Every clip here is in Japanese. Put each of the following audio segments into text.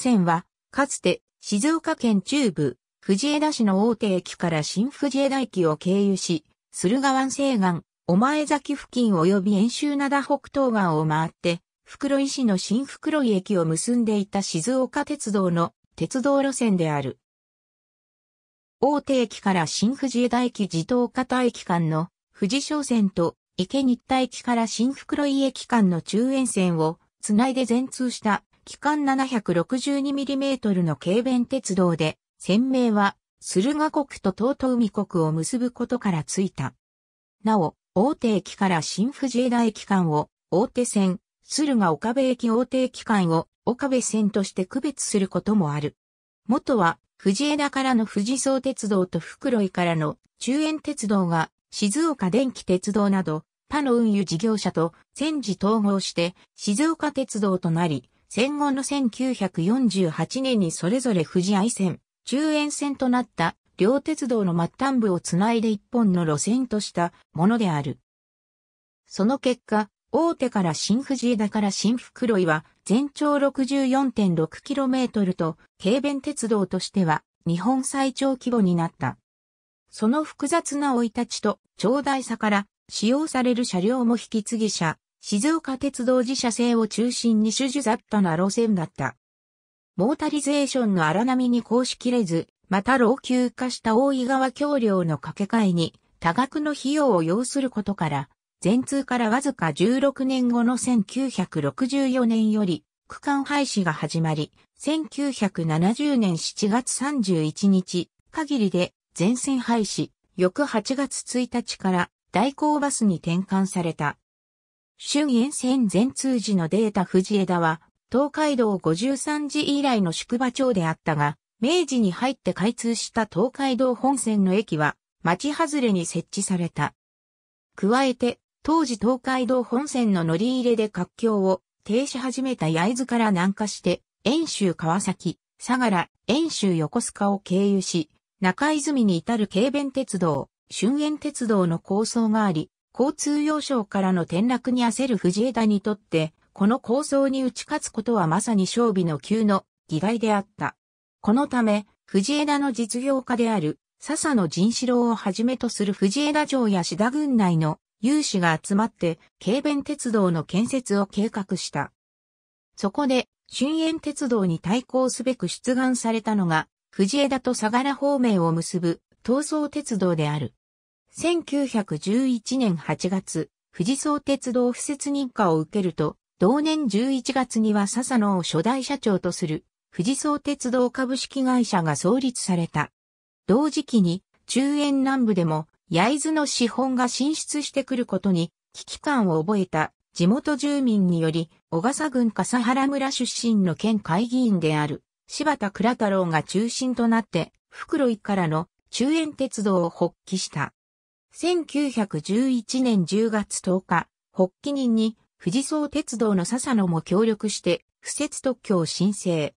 線は、かつて静岡県中部、藤枝市の大手駅から新藤枝駅を経由し、駿河湾西岸、お前崎付近及び遠州灘北東岸を回って、袋井市の新袋井駅を結んでいた静岡鉄道の鉄道路線である。大手駅から新藤枝駅自動型駅間の藤商線と池新田駅から新袋井駅間の中円線をつないで全通した期間 762mm の軽便鉄道で、船名は、駿河国と東東海国を結ぶことからついた。なお、大手駅から新藤枝駅間を、大手線、駿河岡部駅大手駅間を、岡部線として区別することもある。元は、藤枝からの藤沢鉄道と袋井からの中園鉄道が、静岡電気鉄道など、他の運輸事業者と戦時統合して、静岡鉄道となり、戦後の1948年にそれぞれ富士愛線、中延線となった両鉄道の末端部をつないで一本の路線としたものである。その結果、大手から新富士枝から新袋井は全長 64.6km と軽便鉄道としては日本最長規模になった。その複雑な追い立ちと長大さから使用される車両も引き継ぎ車、静岡鉄道自社製を中心に種々雑多な路線だった。モータリゼーションの荒波にこうしきれず、また老朽化した大井川橋梁の掛け替えに多額の費用を要することから、全通からわずか16年後の1964年より区間廃止が始まり、1970年7月31日限りで全線廃止、翌8月1日から代行バスに転換された。春沿線全通時のデータ藤枝は、東海道53時以来の宿場町であったが、明治に入って開通した東海道本線の駅は、町外れに設置された。加えて、当時東海道本線の乗り入れで活況を停止始めた焼津から南下して、遠州川崎、相良、遠州横須賀を経由し、中泉に至る軽便鉄道、春園鉄道の構想があり、交通要衝からの転落に焦る藤枝にとって、この構想に打ち勝つことはまさに勝備の急の議題であった。このため、藤枝の実業家である、笹野仁四郎をはじめとする藤枝城や志田郡内の有志が集まって、軽便鉄道の建設を計画した。そこで、春園鉄道に対抗すべく出願されたのが、藤枝と相良方面を結ぶ、東総鉄道である。1911年8月、富士総鉄道不設認可を受けると、同年11月には笹野を初代社長とする、富士総鉄道株式会社が創立された。同時期に、中遠南部でも、焼津の資本が進出してくることに、危機感を覚えた地元住民により、小笠郡笠原村出身の県会議員である、柴田倉太郎が中心となって、袋井からの中遠鉄道を発起した。1911年10月10日、発起人に富士総鉄道の笹野も協力して、不設特許を申請。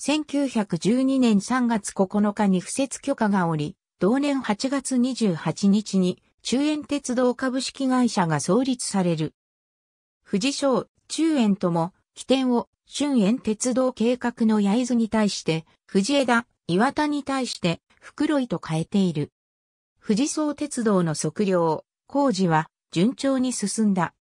1912年3月9日に不設許可がおり、同年8月28日に中園鉄道株式会社が創立される。富士省、中園とも起点を春園鉄道計画の焼津に対して、藤枝、岩田に対して、袋井と変えている。富士総鉄道の測量、工事は順調に進んだ。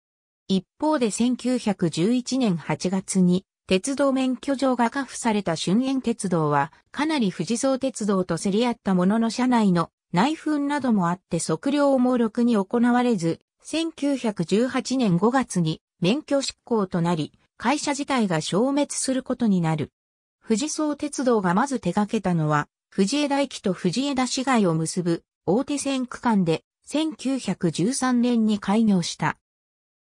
一方で1911年8月に鉄道免許状が下付された春園鉄道はかなり富士総鉄道と競り合ったものの車内の内紛などもあって測量もろくに行われず、1918年5月に免許執行となり、会社自体が消滅することになる。富士総鉄道がまず手掛けたのは、藤枝駅と藤枝市街を結ぶ大手線区間で1913年に開業した。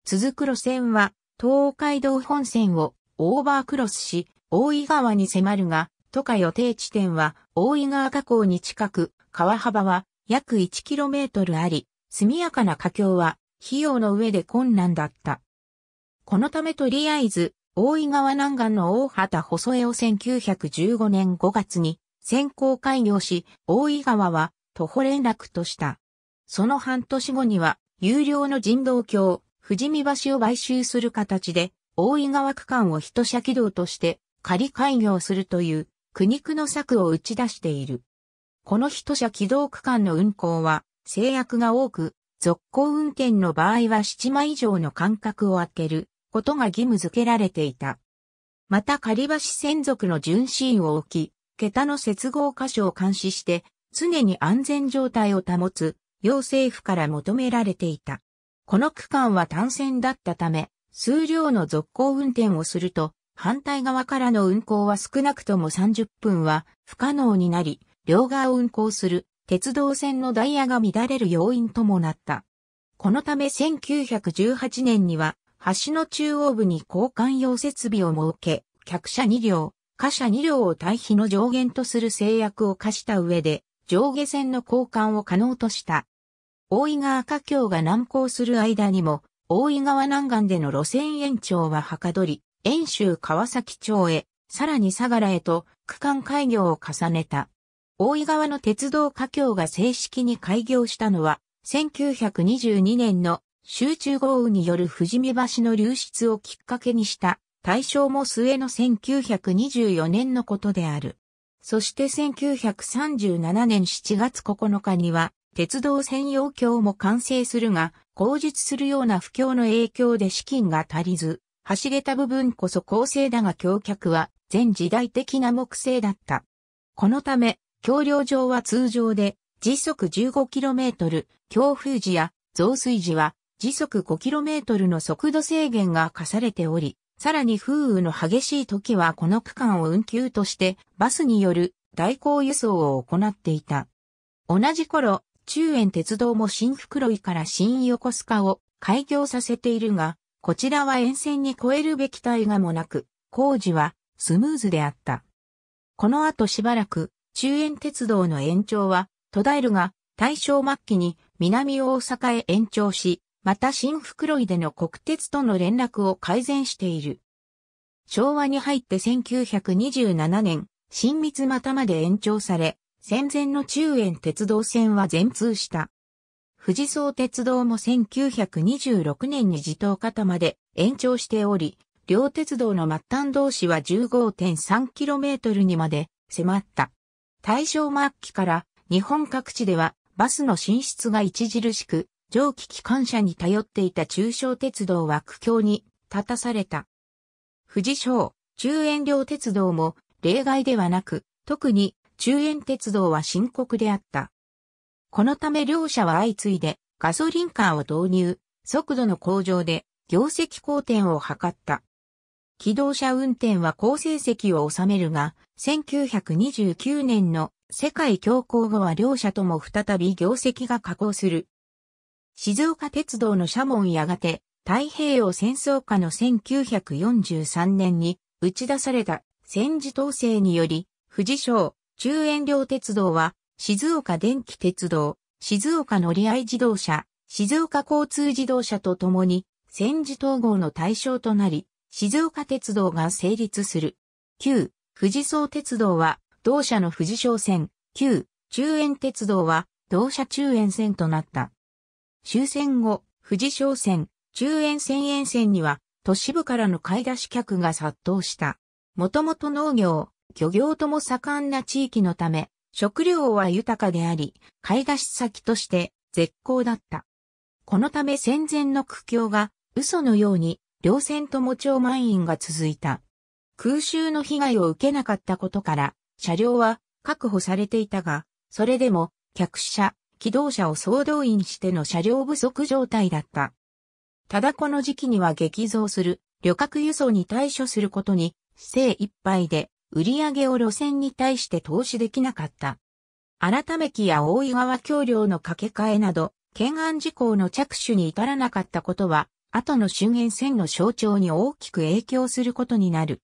続く路線は、東海道本線をオーバークロスし、大井川に迫るが、都下予定地点は大井川河口に近く、川幅は約 1km あり、速やかな架橋は費用の上で困難だった。このためとりあえず、大井川南岸の大畑細江を1915年5月に先行開業し、大井川は徒歩連絡とした。その半年後には、有料の人道橋、富士見橋を買収する形で、大井川区間を一車軌道として仮開業するという苦肉の策を打ち出している。この一車軌道区間の運行は制約が多く、続行運転の場合は7枚以上の間隔を空けることが義務付けられていた。また仮橋専属の巡視員を置き、桁の接合箇所を監視して常に安全状態を保つ、要政府から求められていた。この区間は単線だったため、数量の続行運転をすると、反対側からの運行は少なくとも30分は不可能になり、両側を運行する鉄道線のダイヤが乱れる要因ともなった。このため1918年には、橋の中央部に交換用設備を設け、客車2両、貨車2両を対比の上限とする制約を課した上で、上下線の交換を可能とした。大井川河橋が難航する間にも、大井川南岸での路線延長ははかどり、遠州川崎町へ、さらに相良へと区間開業を重ねた。大井川の鉄道河橋が正式に開業したのは、1922年の集中豪雨による富士見橋の流出をきっかけにした、大正も末の1924年のことである。そして1937年7月9日には、鉄道専用橋も完成するが、工述するような不況の影響で資金が足りず、橋桁部分こそ構成だが橋脚は全時代的な木製だった。このため、橋梁上は通常で時速 15km、強風時や増水時は時速 5km の速度制限が課されており、さらに風雨の激しい時はこの区間を運休としてバスによる代行輸送を行っていた。同じ頃、中園鉄道も新袋井から新横須賀を開業させているが、こちらは沿線に越えるべき対がもなく、工事はスムーズであった。この後しばらく、中園鉄道の延長は途絶えるが、大正末期に南大阪へ延長し、また新袋井での国鉄との連絡を改善している。昭和に入って1927年、新密又まで延長され、戦前の中園鉄道線は全通した。富士総鉄道も1926年に自動方まで延長しており、両鉄道の末端同士は 15.3km にまで迫った。大正末期から日本各地ではバスの進出が著しく、蒸気機関車に頼っていた中小鉄道は苦境に立たされた。富士省、中遠両鉄道も例外ではなく、特に中遠鉄道は深刻であった。このため両社は相次いでガソリンカーを導入、速度の向上で業績好転を図った。機動車運転は好成績を収めるが、1929年の世界恐慌後は両社とも再び業績が下降する。静岡鉄道の社門やがて、太平洋戦争下の1943年に打ち出された戦時統制により、富士省、中遠両鉄道は、静岡電気鉄道、静岡乗り合い自動車、静岡交通自動車とともに、戦時統合の対象となり、静岡鉄道が成立する。旧、富士総鉄道は、同社の富士商線、旧、中遠鉄道は、同社中遠線となった。終戦後、富士商船、中沿線沿線には、都市部からの買い出し客が殺到した。もともと農業、漁業とも盛んな地域のため、食料は豊かであり、買い出し先として絶好だった。このため戦前の苦境が嘘のように両船とも超満員が続いた。空襲の被害を受けなかったことから、車両は確保されていたが、それでも客車、機動車を総動員しての車両不足状態だった。ただこの時期には激増する旅客輸送に対処することに精一杯で売り上げを路線に対して投資できなかった。改めきや大井川橋梁の掛け替えなど、懸案事項の着手に至らなかったことは、後の周辺線の象徴に大きく影響することになる。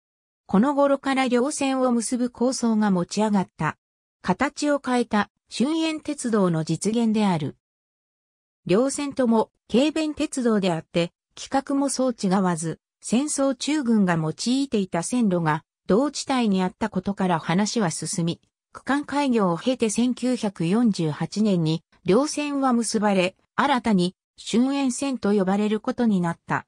この頃から両線を結ぶ構想が持ち上がった。形を変えた春園鉄道の実現である。両線とも軽便鉄道であって、規格もそう違わず、戦争中軍が用いていた線路が同地帯にあったことから話は進み、区間開業を経て1948年に両線は結ばれ、新たに春園線と呼ばれることになった。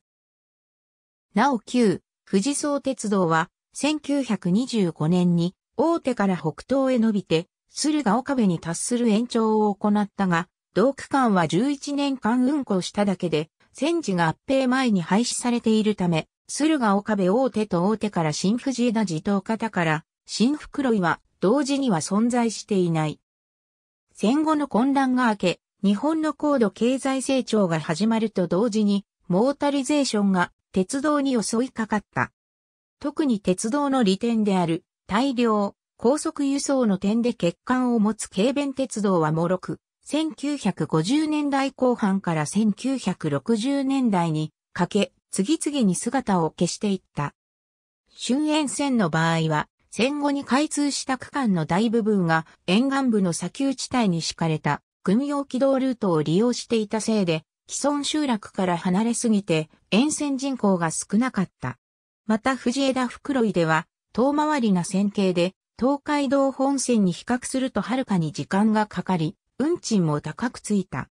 なお旧、富士総鉄道は1925年に大手から北東へ伸びて駿河岡部に達する延長を行ったが、同区間は11年間運行しただけで、戦時が合併前に廃止されているため、駿河岡部大手と大手から新藤枝地頭方から、新袋井は同時には存在していない。戦後の混乱が明け、日本の高度経済成長が始まると同時に、モータリゼーションが鉄道に襲いかかった。特に鉄道の利点である大量、高速輸送の点で欠陥を持つ軽便鉄道はもろく、1950年代後半から1960年代にかけ、次々に姿を消していった。春沿線の場合は、戦後に開通した区間の大部分が沿岸部の砂丘地帯に敷かれた軍用軌道ルートを利用していたせいで、既存集落から離れすぎて沿線人口が少なかった。また藤枝袋井では遠回りな線形で東海道本線に比較するとはるかに時間がかかり、運賃も高くついた。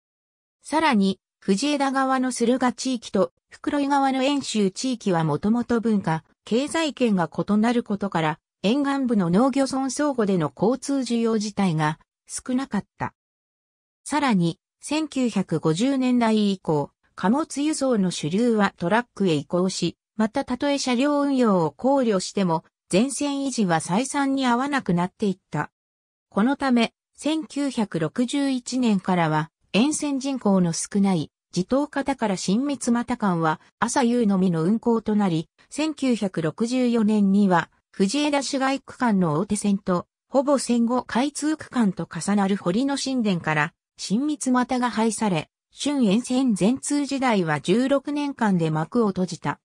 さらに、藤枝側の駿河地域と袋井側の遠州地域はもともと文化、経済圏が異なることから、沿岸部の農業村相互での交通需要自体が少なかった。さらに、1950年代以降、貨物輸送の主流はトラックへ移行し、またたとえ車両運用を考慮しても、前線維持は再三に合わなくなっていった。このため、1961年からは、沿線人口の少ない、自東方から新密股間は、朝夕のみの運行となり、1964年には、藤枝市街区間の大手線と、ほぼ戦後開通区間と重なる堀の神殿から、新密股が廃され、春沿線全通時代は16年間で幕を閉じた。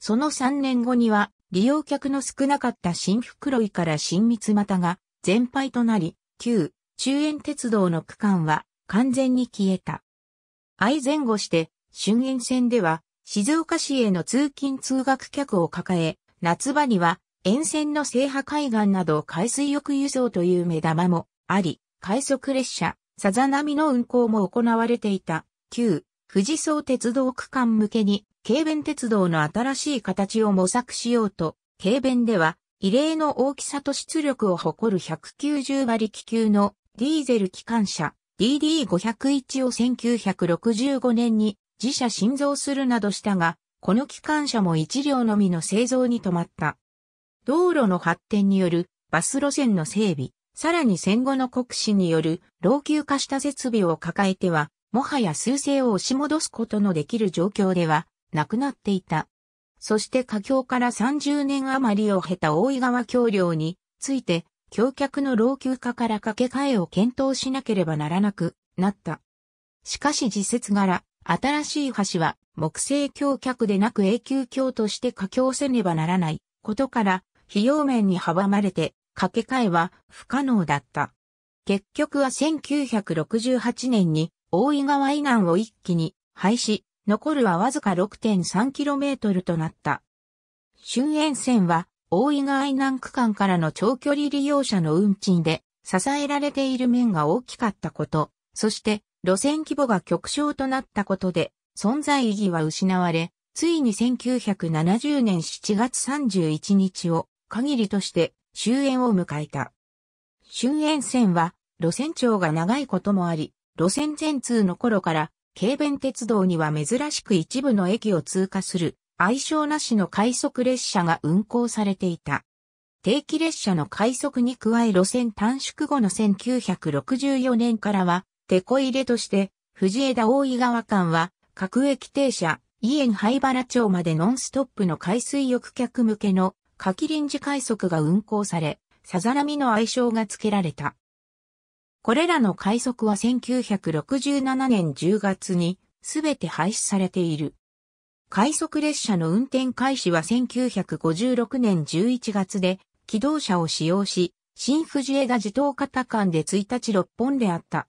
その3年後には、利用客の少なかった新袋井から新三股が全廃となり、旧中園鉄道の区間は完全に消えた。愛前後して、春園線では静岡市への通勤通学客を抱え、夏場には沿線の制覇海岸など海水浴輸送という目玉もあり、快速列車、さざ波の運行も行われていた、旧富士総鉄道区間向けに軽便鉄道の新しい形を模索しようと、軽便では、異例の大きさと出力を誇る190馬力級のディーゼル機関車 DD501 を1965年に自社新造するなどしたが、この機関車も一両のみの製造に止まった。道路の発展によるバス路線の整備、さらに戦後の国史による老朽化した設備を抱えては、もはや数勢を押し戻すことのできる状況では亡くなっていた。そして佳橋から30年余りを経た大井川橋梁について、橋脚の老朽化から掛け替えを検討しなければならなくなった。しかし時節柄、新しい橋は木製橋脚でなく永久橋として架橋せねばならないことから、費用面に阻まれて、掛け替えは不可能だった。結局は1968年に大井川以南を一気に廃止、残るはわずか 6.3km となった。春沿線は、大井川愛南区間からの長距離利用者の運賃で、支えられている面が大きかったこと、そして路線規模が極小となったことで、存在意義は失われ、ついに1970年7月31日を限りとして終焉を迎えた。終焉線は路線長が長いこともあり、路線全通の頃から軽便鉄道には珍しく一部の駅を通過する、愛称なしの快速列車が運行されていた。定期列車の快速に加え路線短縮後の1964年からは、テコ入れとして、藤枝大井川間は、各駅停車、伊園灰原町までノンストップの海水浴客向けの、柿季臨時快速が運行され、さざ波の愛称が付けられた。これらの快速は1967年10月にすべて廃止されている。快速列車の運転開始は1956年11月で、機動車を使用し、新藤枝自動型間で1日6本であった。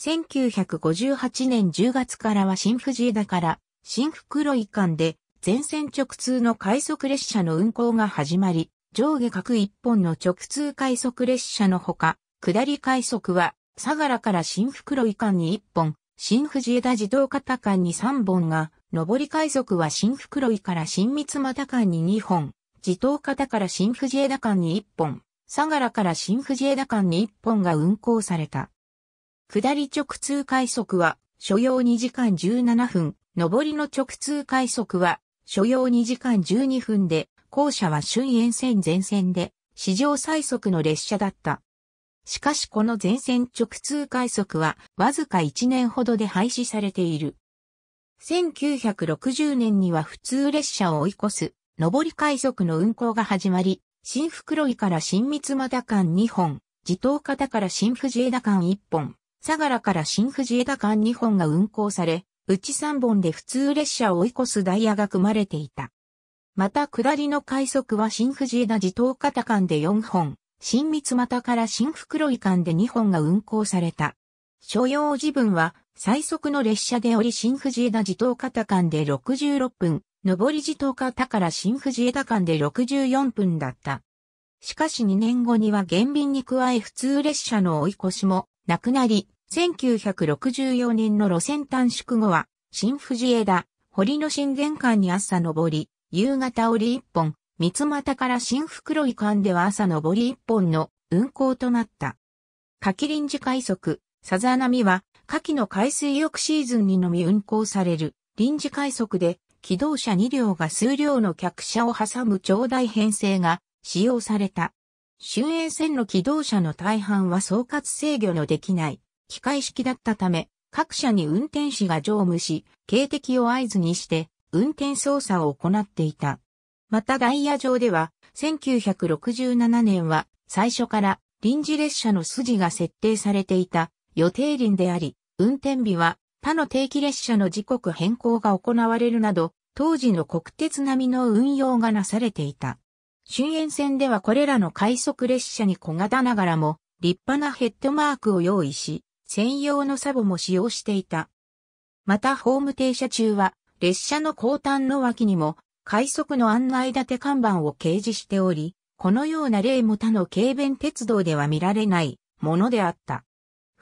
1958年10月からは新藤枝から新袋井間で全線直通の快速列車の運行が始まり、上下各1本の直通快速列車のほか、下り快速は、相良から新袋井間に1本、新藤枝自動型間に3本が、上り快速は新袋井から新三股間に2本、自動型から新藤枝間に1本、相良から新藤枝間に1本が運行された。下り直通快速は、所要2時間17分、上りの直通快速は、所要2時間12分で、校舎は春沿線全線で、史上最速の列車だった。しかしこの全線直通快速はわずか1年ほどで廃止されている。1960年には普通列車を追い越す上り快速の運行が始まり、新袋井から新三俣間2本、自東方から新藤枝間1本、相良から新藤枝間2本が運行され、うち3本で普通列車を追い越すダイヤが組まれていた。また下りの快速は新藤枝自東方間で4本、新三股から新袋井間で2本が運行された。所要時分は最速の列車で降り新藤枝地頭方間で66分、上り地頭方から新藤枝間で64分だった。しかし2年後には減便に加え普通列車の追い越しもなくなり、1964年の路線短縮後は、新藤枝、堀の新玄関に朝上り、夕方降り1本、三股から新袋井間では朝上り一本の運行となった。柿臨時快速、さざ波は、夏季の海水浴シーズンにのみ運行される臨時快速で、機動車2両が数両の客車を挟む長大編成が使用された。終焉線の機動車の大半は総括制御のできない機械式だったため、各社に運転士が乗務し、警笛を合図にして運転操作を行っていた。またダイヤ上では、1967年は最初から臨時列車の筋が設定されていた予定輪であり、運転日は他の定期列車の時刻変更が行われるなど、当時の国鉄並みの運用がなされていた。春園線ではこれらの快速列車に小型ながらも立派なヘッドマークを用意し、専用のサボも使用していた。またホーム停車中は列車の後端の脇にも快速の案内立て看板を掲示しており、このような例も他の軽便鉄道では見られないものであった。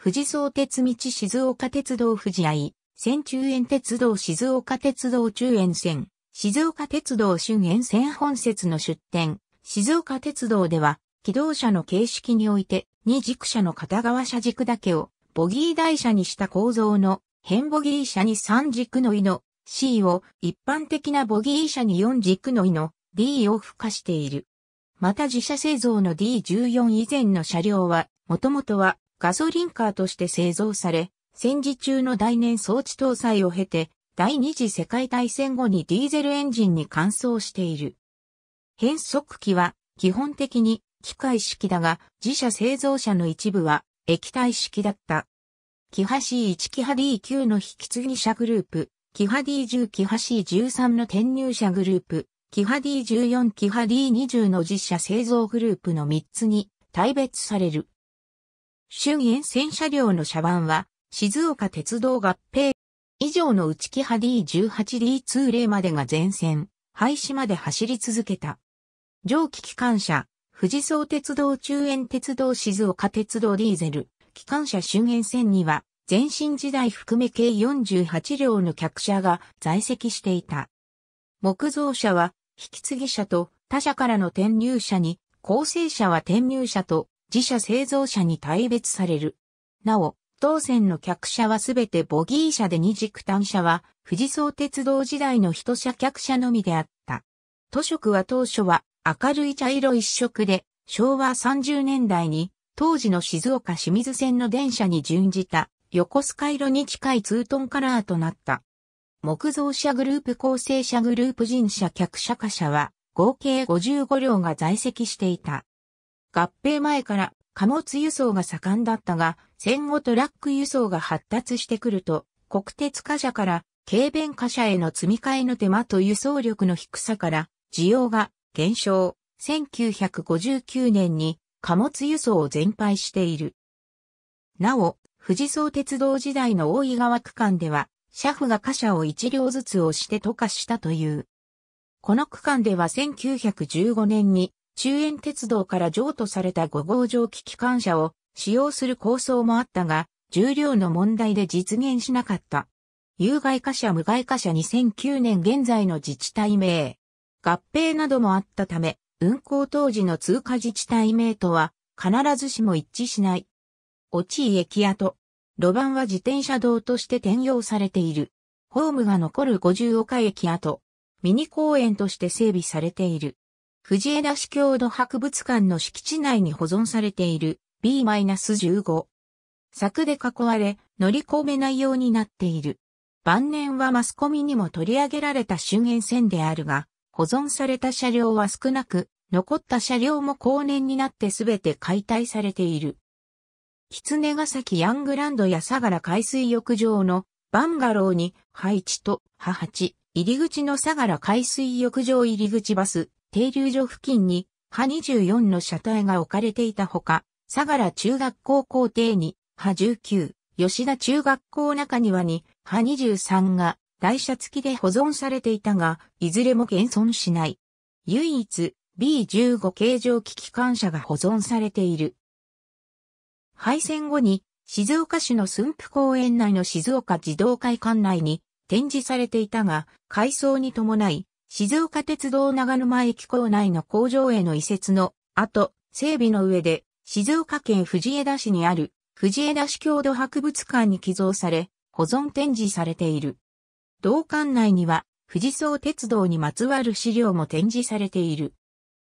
富士総鉄道静岡鉄道富士愛、線、中園鉄道静岡鉄道中園線、静岡鉄道春園線本節の出店、静岡鉄道では、機動車の形式において、二軸車の片側車軸だけを、ボギー台車にした構造の、変ボギー車に三軸の井の C を一般的なボギー車に4軸の位の D を付加している。また自社製造の D14 以前の車両は、もともとはガソリンカーとして製造され、戦時中の大年装置搭載を経て、第二次世界大戦後にディーゼルエンジンに換装している。変速機は基本的に機械式だが、自社製造車の一部は液体式だった。キハ C1 キハ D9 の引き継ぎ車グループ、キハ D10 キハ C13 の転入者グループ、キハ D14 キハ D20 の実車製造グループの3つに大別される。春沿線車両の車番は、静岡鉄道合併以上の内キハ D18D20 までが全線、廃止まで走り続けた。蒸気機関車、富士総鉄道中延鉄道静岡鉄道ディーゼル、機関車春焉線には、前身時代含め計48両の客車が在籍していた。木造車は引き継ぎ車と他社からの転入車に、構成車は転入車と自社製造車に大別される。なお、当線の客車はすべてボギー車で二軸単車は、富士総鉄道時代の一車客車のみであった。図色は当初は明るい茶色一色で、昭和30年代に当時の静岡清水線の電車に準じた横須賀色に近いツートンカラーとなった。木造車グループ構成車グループ人車客車貨車は合計55両が在籍していた。合併前から貨物輸送が盛んだったが、戦後トラック輸送が発達してくると、国鉄貨車から軽便貨車への積み替えの手間と輸送力の低さから、需要が減少。1959年に貨物輸送を全廃している。なお、富士総鉄道時代の大井川区間では、車夫が貨車を一両ずつ押して渡過したという。この区間では1915年に中園鉄道から譲渡された5号蒸気機関車を使用する構想もあったが、重量の問題で実現しなかった。有害貨車無害貨車2009年現在の自治体名。合併などもあったため、運行当時の通過自治体名とは必ずしも一致しない。落井駅跡。路盤は自転車道として転用されている。ホームが残る五十岡駅跡。ミニ公園として整備されている。藤枝市郷土博物館の敷地内に保存されている B-15。柵で囲われ、乗り込めないようになっている。晩年はマスコミにも取り上げられた終焉線であるが、保存された車両は少なく、残った車両も後年になってすべて解体されている。狐ヶ崎ヤングランドや相良海水浴場のバンガローに、配置と、ハハチ、入り口の相良海水浴場入り口バス、停留所付近に、ハ24の車体が置かれていたほか、相良中学校校庭に、ハ19、吉田中学校中庭に、ハ23が、台車付きで保存されていたが、いずれも現存しない。唯一、B15 形状機機関車が保存されている。敗戦後に静岡市の駿府公園内の静岡自動会館内に展示されていたが、改装に伴い、静岡鉄道長沼駅構内の工場への移設の後、整備の上で、静岡県藤枝市にある藤枝市郷土博物館に寄贈され、保存展示されている。道館内には、富士総鉄道にまつわる資料も展示されている。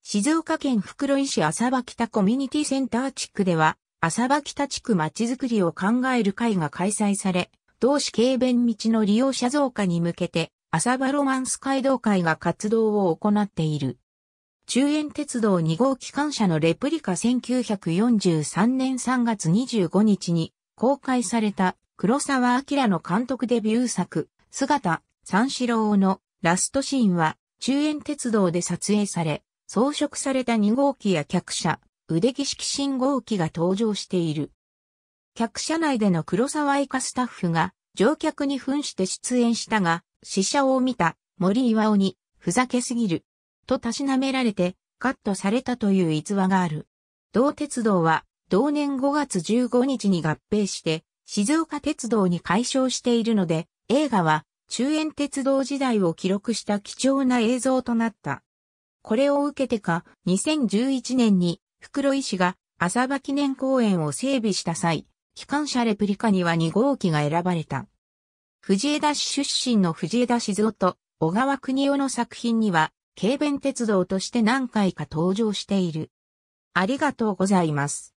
静岡県袋井市浅場北コミュニティセンター地区では、浅場北地区まちづくりを考える会が開催され、同市軽便道の利用者増加に向けて、浅場ロマンス街道会が活動を行っている。中園鉄道2号機関車のレプリカ1943年3月25日に公開された黒沢明の監督デビュー作、姿、三四郎のラストシーンは中園鉄道で撮影され、装飾された2号機や客車、腕木式信号機が登場している。客車内での黒沢イカスタッフが乗客に扮して出演したが、死者を見た森岩尾にふざけすぎるとたしなめられてカットされたという逸話がある。同鉄道は同年5月15日に合併して静岡鉄道に改称しているので映画は中園鉄道時代を記録した貴重な映像となった。これを受けてか2011年に袋井氏が浅場記念公園を整備した際、機関車レプリカには2号機が選ばれた。藤枝市出身の藤枝静夫と小川国夫の作品には、軽便鉄道として何回か登場している。ありがとうございます。